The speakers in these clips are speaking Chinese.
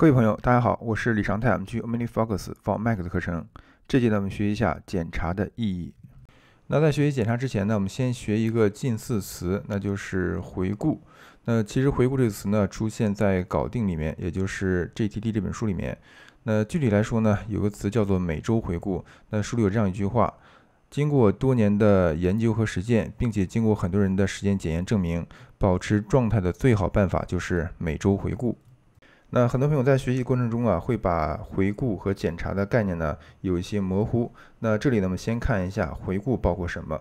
各位朋友，大家好，我是李长泰。我们去 OmniFocus for Mac 的课程，这节呢我们学习一下检查的意义。那在学习检查之前呢，我们先学一个近似词，那就是回顾。那其实回顾这个词呢，出现在《搞定》里面，也就是 G T D 这本书里面。那具体来说呢，有个词叫做每周回顾。那书里有这样一句话：经过多年的研究和实践，并且经过很多人的时间检验，证明保持状态的最好办法就是每周回顾。那很多朋友在学习过程中啊，会把回顾和检查的概念呢有一些模糊。那这里呢，我们先看一下回顾包括什么。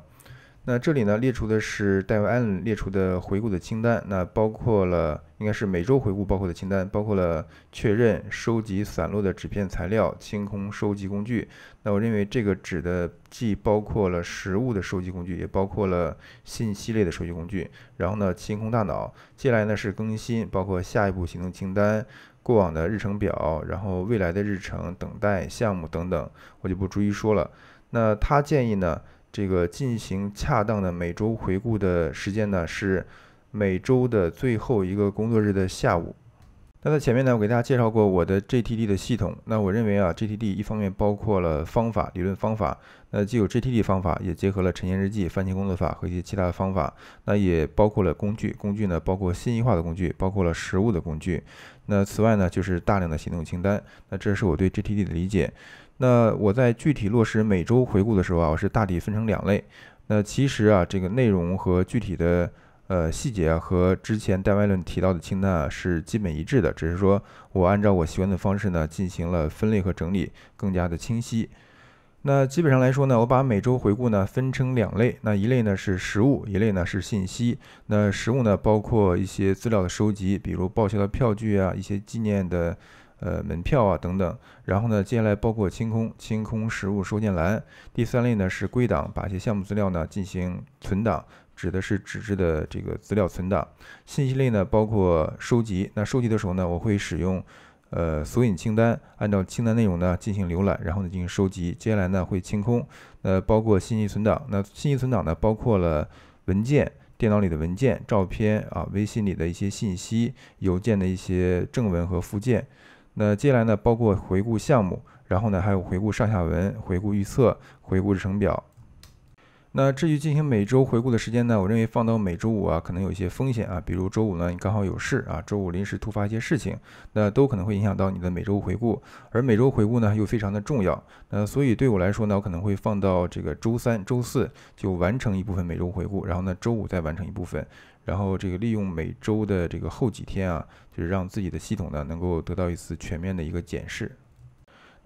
那这里呢，列出的是戴维安列出的回顾的清单，那包括了应该是每周回顾包括的清单，包括了确认收集散落的纸片材料，清空收集工具。那我认为这个指的既包括了实物的收集工具，也包括了信息类的收集工具。然后呢，清空大脑。接下来呢是更新，包括下一步行动清单、过往的日程表，然后未来的日程、等待项目等等，我就不逐一说了。那他建议呢？这个进行恰当的每周回顾的时间呢，是每周的最后一个工作日的下午。那在前面呢，我给大家介绍过我的 GTD 的系统。那我认为啊，GTD 一方面包括了方法、理论方法，那既有 GTD 方法，也结合了陈年日记、番茄工作法和一些其他的方法。那也包括了工具，工具呢包括信息化的工具，包括了实物的工具。那此外呢，就是大量的行动清单。那这是我对 GTD 的理解。那我在具体落实每周回顾的时候啊，我是大体分成两类。那其实啊，这个内容和具体的。呃，细节和之前戴外论提到的清单啊是基本一致的，只是说我按照我习惯的方式呢进行了分类和整理，更加的清晰。那基本上来说呢，我把每周回顾呢分成两类，那一类呢是实物，一类呢是信息。那实物呢包括一些资料的收集，比如报销的票据啊，一些纪念的呃门票啊等等。然后呢，接下来包括清空清空实物收件栏。第三类呢是归档，把一些项目资料呢进行存档。指的是纸质的这个资料存档。信息类呢，包括收集。那收集的时候呢，我会使用呃索引清单，按照清单内容呢进行浏览，然后呢进行收集。接下来呢会清空，呃包括信息存档。那信息存档呢，包括了文件、电脑里的文件、照片啊、微信里的一些信息、邮件的一些正文和附件。那接下来呢，包括回顾项目，然后呢还有回顾上下文、回顾预测、回顾日程表。那至于进行每周回顾的时间呢？我认为放到每周五啊，可能有一些风险啊，比如周五呢你刚好有事啊，周五临时突发一些事情，那都可能会影响到你的每周回顾。而每周回顾呢又非常的重要，那所以对我来说呢，我可能会放到这个周三、周四就完成一部分每周回顾，然后呢周五再完成一部分，然后这个利用每周的这个后几天啊，就是让自己的系统呢能够得到一次全面的一个检视。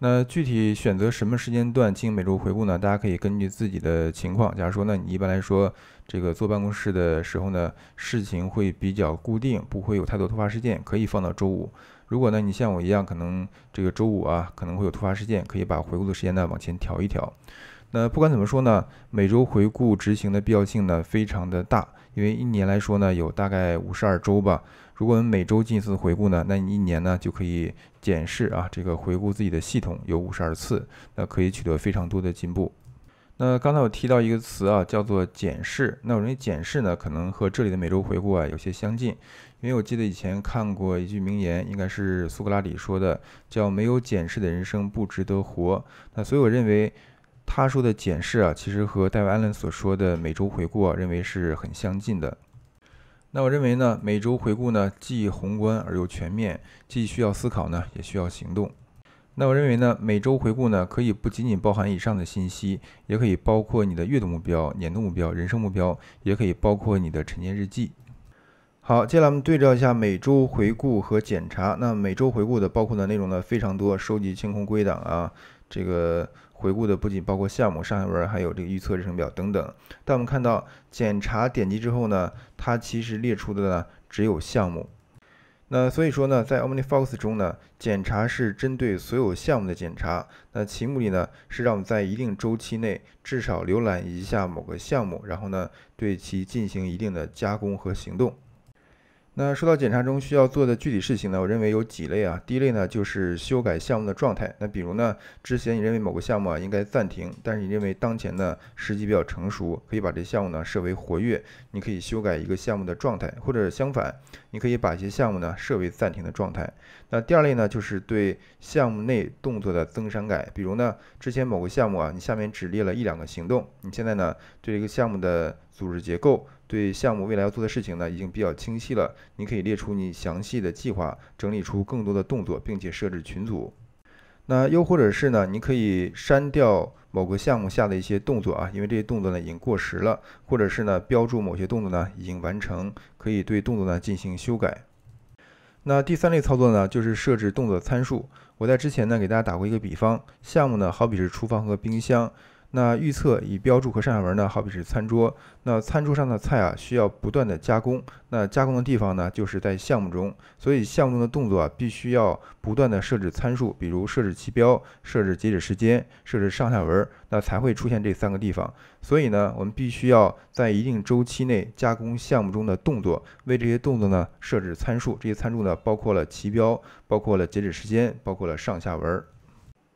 那具体选择什么时间段进行每周回顾呢？大家可以根据自己的情况。假如说呢，你一般来说这个坐办公室的时候呢，事情会比较固定，不会有太多突发事件，可以放到周五。如果呢，你像我一样，可能这个周五啊可能会有突发事件，可以把回顾的时间呢往前调一调。那不管怎么说呢，每周回顾执行的必要性呢非常的大，因为一年来说呢有大概五十二周吧。如果我们每周进行回顾呢，那你一年呢就可以检视啊这个回顾自己的系统有五十二次，那可以取得非常多的进步。那刚才我提到一个词啊，叫做检视。那我认为检视呢，可能和这里的每周回顾啊有些相近，因为我记得以前看过一句名言，应该是苏格拉底说的，叫“没有检视的人生不值得活”。那所以我认为。他说的检视啊，其实和戴维·安伦所说的每周回顾啊，认为是很相近的。那我认为呢，每周回顾呢既宏观而又全面，既需要思考呢也需要行动。那我认为呢，每周回顾呢可以不仅仅包含以上的信息，也可以包括你的阅读目标、年度目标、人生目标，也可以包括你的沉年日记。好，接下来我们对照一下每周回顾和检查。那每周回顾的包括的内容呢非常多，收集、清空、归档啊。这个回顾的不仅包括项目上下文，还有这个预测日程表等等。但我们看到检查点击之后呢，它其实列出的呢只有项目。那所以说呢，在 OmniFocus 中呢，检查是针对所有项目的检查。那其目的呢是让我们在一定周期内至少浏览一下某个项目，然后呢对其进行一定的加工和行动。那说到检查中需要做的具体事情呢，我认为有几类啊。第一类呢，就是修改项目的状态。那比如呢，之前你认为某个项目啊应该暂停，但是你认为当前呢时机比较成熟，可以把这项目呢设为活跃。你可以修改一个项目的状态，或者相反，你可以把一些项目呢设为暂停的状态。那第二类呢，就是对项目内动作的增删改。比如呢，之前某个项目啊，你下面只列了一两个行动，你现在呢对这个项目的组织结构对项目未来要做的事情呢，已经比较清晰了。你可以列出你详细的计划，整理出更多的动作，并且设置群组。那又或者是呢，你可以删掉某个项目下的一些动作啊，因为这些动作呢已经过时了，或者是呢，标注某些动作呢已经完成，可以对动作呢进行修改。那第三类操作呢，就是设置动作参数。我在之前呢给大家打过一个比方，项目呢好比是厨房和冰箱。那预测以标注和上下文呢？好比是餐桌，那餐桌上的菜啊，需要不断的加工。那加工的地方呢，就是在项目中。所以项目中的动作啊，必须要不断的设置参数，比如设置起标、设置截止时间、设置上下文，那才会出现这三个地方。所以呢，我们必须要在一定周期内加工项目中的动作，为这些动作呢设置参数。这些参数呢，包括了起标，包括了截止时间，包括了上下文。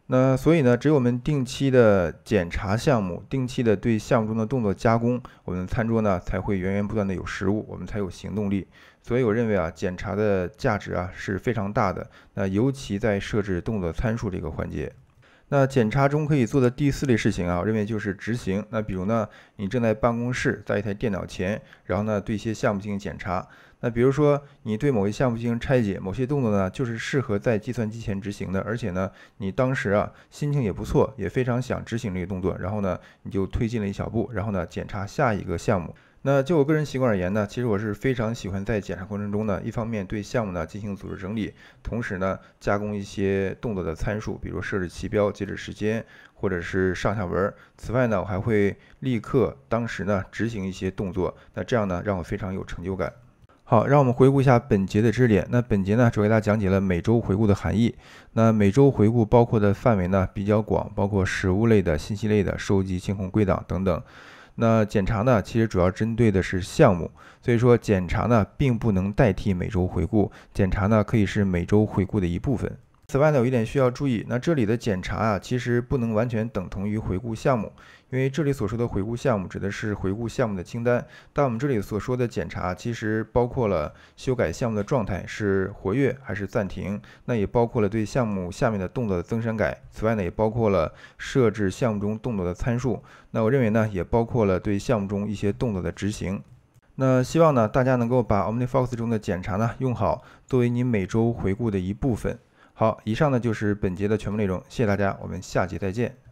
那所以呢，只有我们定期的检查项目，定期的对项目中的动作加工，我们餐桌呢才会源源不断的有食物，我们才有行动力。所以我认为啊，检查的价值啊是非常大的。那尤其在设置动作参数这个环节。那检查中可以做的第四类事情啊，我认为就是执行。那比如呢，你正在办公室，在一台电脑前，然后呢，对一些项目进行检查。那比如说，你对某些项目进行拆解，某些动作呢，就是适合在计算机前执行的。而且呢，你当时啊，心情也不错，也非常想执行这个动作。然后呢，你就推进了一小步，然后呢，检查下一个项目。那就我个人习惯而言呢，其实我是非常喜欢在检查过程中呢，一方面对项目呢进行组织整理，同时呢加工一些动作的参数，比如设置起标、截止时间，或者是上下文。此外呢，我还会立刻当时呢执行一些动作，那这样呢让我非常有成就感。好，让我们回顾一下本节的知识点。那本节呢主要给大家讲解了每周回顾的含义。那每周回顾包括的范围呢比较广，包括实物类的信息类的收集、清空、归档等等。那检查呢，其实主要针对的是项目，所以说检查呢，并不能代替每周回顾。检查呢，可以是每周回顾的一部分。此外呢，有一点需要注意，那这里的检查啊，其实不能完全等同于回顾项目，因为这里所说的回顾项目指的是回顾项目的清单，但我们这里所说的检查其实包括了修改项目的状态是活跃还是暂停，那也包括了对项目下面的动作的增删改，此外呢，也包括了设置项目中动作的参数，那我认为呢，也包括了对项目中一些动作的执行，那希望呢，大家能够把 o m n i f o x s 中的检查呢用好，作为你每周回顾的一部分。好，以上呢就是本节的全部内容，谢谢大家，我们下节再见。